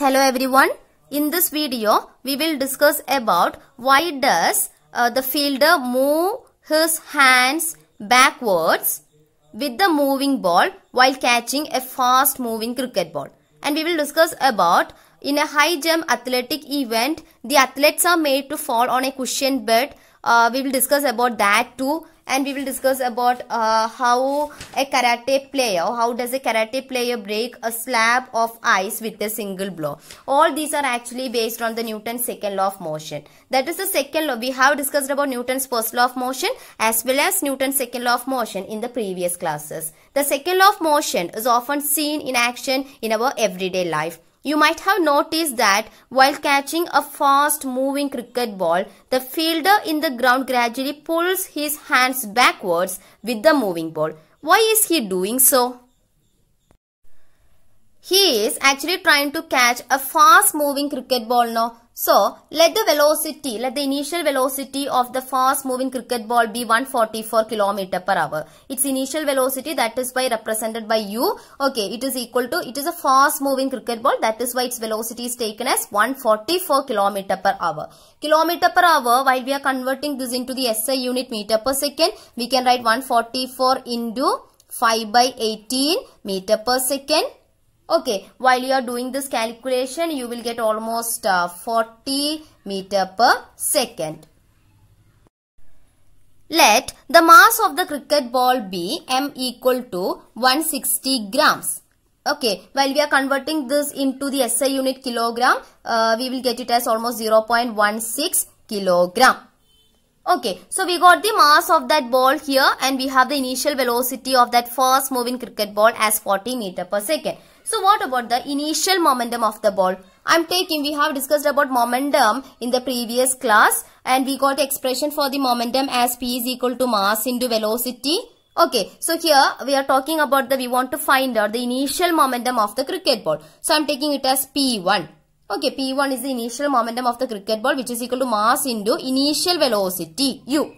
Hello everyone. In this video, we will discuss about why does uh, the fielder move his hands backwards with the moving ball while catching a fast moving cricket ball. And we will discuss about in a high jump athletic event, the athletes are made to fall on a cushioned bed. Uh, we will discuss about that too and we will discuss about uh, how a karate player, how does a karate player break a slab of ice with a single blow. All these are actually based on the Newton's second law of motion. That is the second law. We have discussed about Newton's first law of motion as well as Newton's second law of motion in the previous classes. The second law of motion is often seen in action in our everyday life. You might have noticed that while catching a fast moving cricket ball, the fielder in the ground gradually pulls his hands backwards with the moving ball. Why is he doing so? He is actually trying to catch a fast moving cricket ball now. So let the velocity, let the initial velocity of the fast moving cricket ball be 144 km per hour. Its initial velocity that is why represented by u. Okay, it is equal to, it is a fast moving cricket ball that is why its velocity is taken as 144 km per hour. Kilometer per hour while we are converting this into the SI unit meter per second, we can write 144 into 5 by 18 meter per second Okay, while you are doing this calculation, you will get almost uh, 40 meter per second. Let the mass of the cricket ball be m equal to 160 grams. Okay, while we are converting this into the SI unit kilogram, uh, we will get it as almost 0.16 kilogram. Okay, so we got the mass of that ball here and we have the initial velocity of that fast moving cricket ball as 40 meter per second. So what about the initial momentum of the ball? I'm taking, we have discussed about momentum in the previous class and we got expression for the momentum as P is equal to mass into velocity. Okay, so here we are talking about the, we want to find out the initial momentum of the cricket ball. So I'm taking it as P1. Okay, P1 is the initial momentum of the cricket ball which is equal to mass into initial velocity U.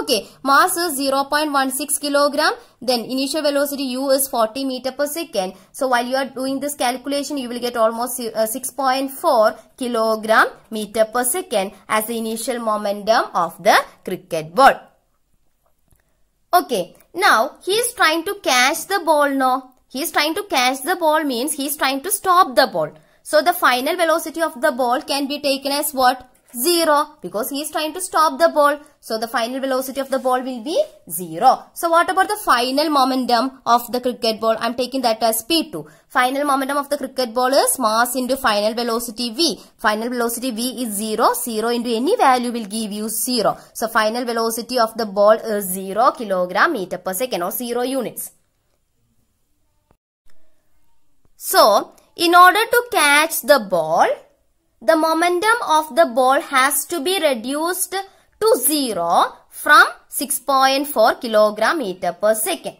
Okay, mass is 0.16 kilogram. Then initial velocity u is 40 meter per second. So while you are doing this calculation, you will get almost uh, 6.4 kilogram meter per second as the initial momentum of the cricket ball. Okay, now he is trying to catch the ball now. He is trying to catch the ball means he is trying to stop the ball. So the final velocity of the ball can be taken as what? 0 because he is trying to stop the ball. So the final velocity of the ball will be 0. So what about the final momentum of the cricket ball? I am taking that as P2. Final momentum of the cricket ball is mass into final velocity V. Final velocity V is 0. 0 into any value will give you 0. So final velocity of the ball is 0 kilogram meter per second or 0 units. So in order to catch the ball, the momentum of the ball has to be reduced to 0 from 6.4 kilogram per second.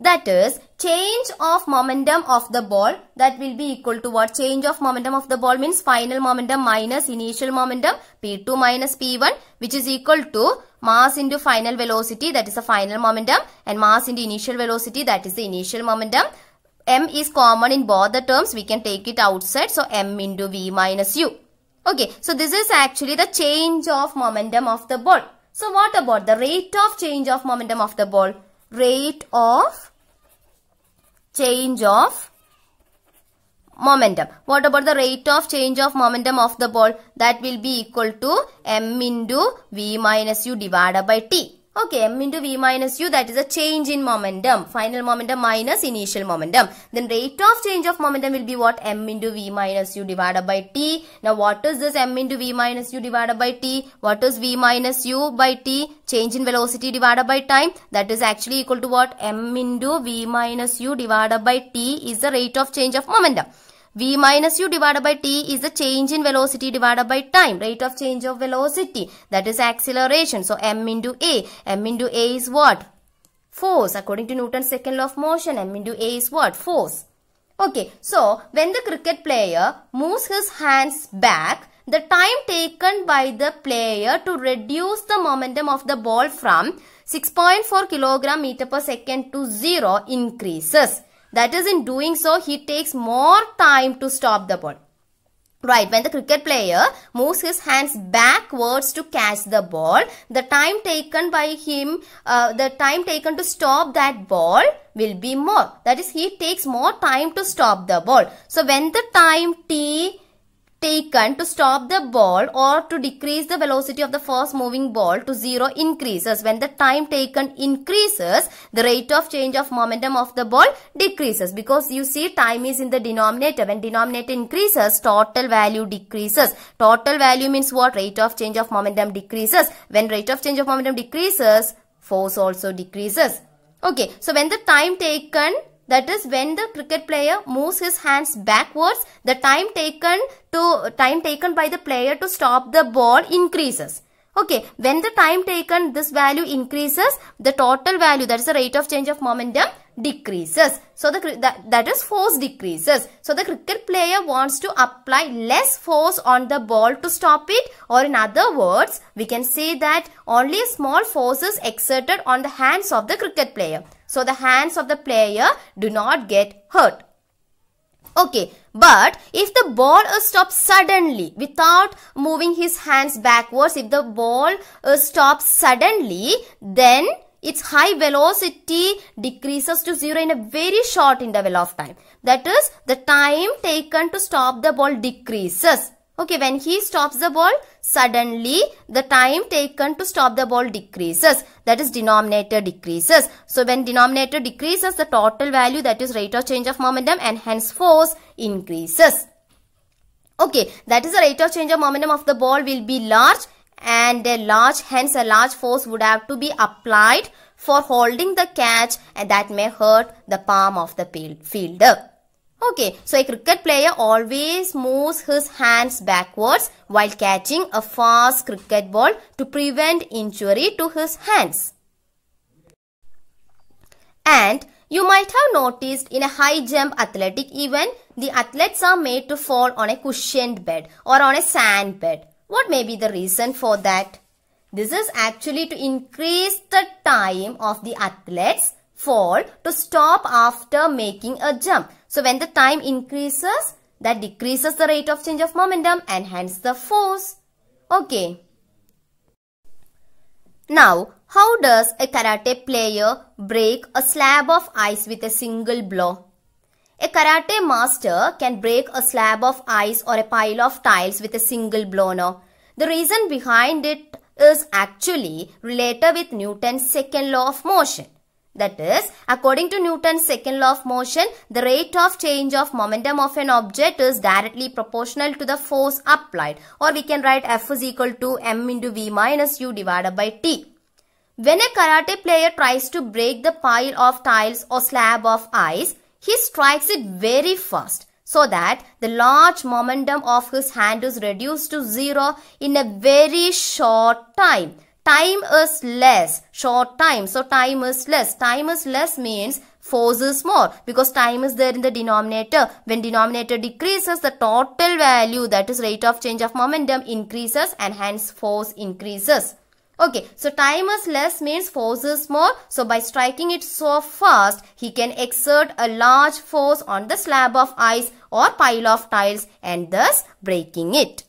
That is, change of momentum of the ball that will be equal to what? Change of momentum of the ball means final momentum minus initial momentum P2 minus P1 which is equal to mass into final velocity that is the final momentum and mass into initial velocity that is the initial momentum m is common in both the terms. We can take it outside. So m into v minus u. Okay, so this is actually the change of momentum of the ball. So what about the rate of change of momentum of the ball? Rate of change of momentum. What about the rate of change of momentum of the ball? That will be equal to m into v minus u divided by t. Okay, m into v minus u that is a change in momentum. Final momentum minus initial momentum. Then rate of change of momentum will be what? m into v minus u divided by t. Now what is this m into v minus u divided by t? What is v minus u by t? Change in velocity divided by time. That is actually equal to what? m into v minus u divided by t is the rate of change of momentum v minus u divided by t is the change in velocity divided by time, rate of change of velocity, that is acceleration. So m into a, m into a is what? Force. According to Newton's second law of motion, m into a is what? Force. Okay, so when the cricket player moves his hands back, the time taken by the player to reduce the momentum of the ball from 6.4 kilogram meter per second to 0 increases. That is in doing so, he takes more time to stop the ball. Right, when the cricket player moves his hands backwards to catch the ball, the time taken by him, uh, the time taken to stop that ball will be more. That is, he takes more time to stop the ball. So, when the time t taken to stop the ball or to decrease the velocity of the first moving ball to zero increases. When the time taken increases, the rate of change of momentum of the ball decreases because you see time is in the denominator. When denominator increases, total value decreases. Total value means what? Rate of change of momentum decreases. When rate of change of momentum decreases, force also decreases. Okay, so when the time taken that is when the cricket player moves his hands backwards, the time taken to time taken by the player to stop the ball increases. Okay, when the time taken, this value increases, the total value, that is the rate of change of momentum, decreases. So, the, that, that is force decreases. So, the cricket player wants to apply less force on the ball to stop it or in other words, we can say that only small force is exerted on the hands of the cricket player. So the hands of the player do not get hurt. Okay, but if the ball stops suddenly without moving his hands backwards, if the ball stops suddenly, then its high velocity decreases to zero in a very short interval of time. That is, the time taken to stop the ball decreases. Okay, when he stops the ball, suddenly the time taken to stop the ball decreases. That is denominator decreases. So when denominator decreases, the total value that is rate of change of momentum and hence force increases. Okay, that is the rate of change of momentum of the ball will be large and a large, hence a large force would have to be applied for holding the catch and that may hurt the palm of the fielder. Okay, so a cricket player always moves his hands backwards while catching a fast cricket ball to prevent injury to his hands. And you might have noticed in a high jump athletic event, the athletes are made to fall on a cushioned bed or on a sand bed. What may be the reason for that? This is actually to increase the time of the athletes fall to stop after making a jump. So when the time increases, that decreases the rate of change of momentum and hence the force. Okay. Now, how does a karate player break a slab of ice with a single blow? A karate master can break a slab of ice or a pile of tiles with a single blow now. The reason behind it is actually related with Newton's second law of motion. That is, according to Newton's second law of motion, the rate of change of momentum of an object is directly proportional to the force applied. Or we can write F is equal to m into v minus u divided by t. When a karate player tries to break the pile of tiles or slab of ice, he strikes it very fast so that the large momentum of his hand is reduced to zero in a very short time. Time is less. Short time. So time is less. Time is less means force is more because time is there in the denominator. When denominator decreases, the total value that is rate of change of momentum increases and hence force increases. Okay, so time is less means force is more. So by striking it so fast, he can exert a large force on the slab of ice or pile of tiles and thus breaking it.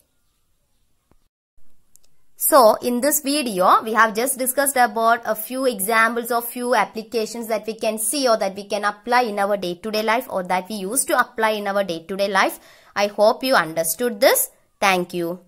So in this video, we have just discussed about a few examples of few applications that we can see or that we can apply in our day-to-day -day life or that we used to apply in our day-to-day -day life. I hope you understood this. Thank you.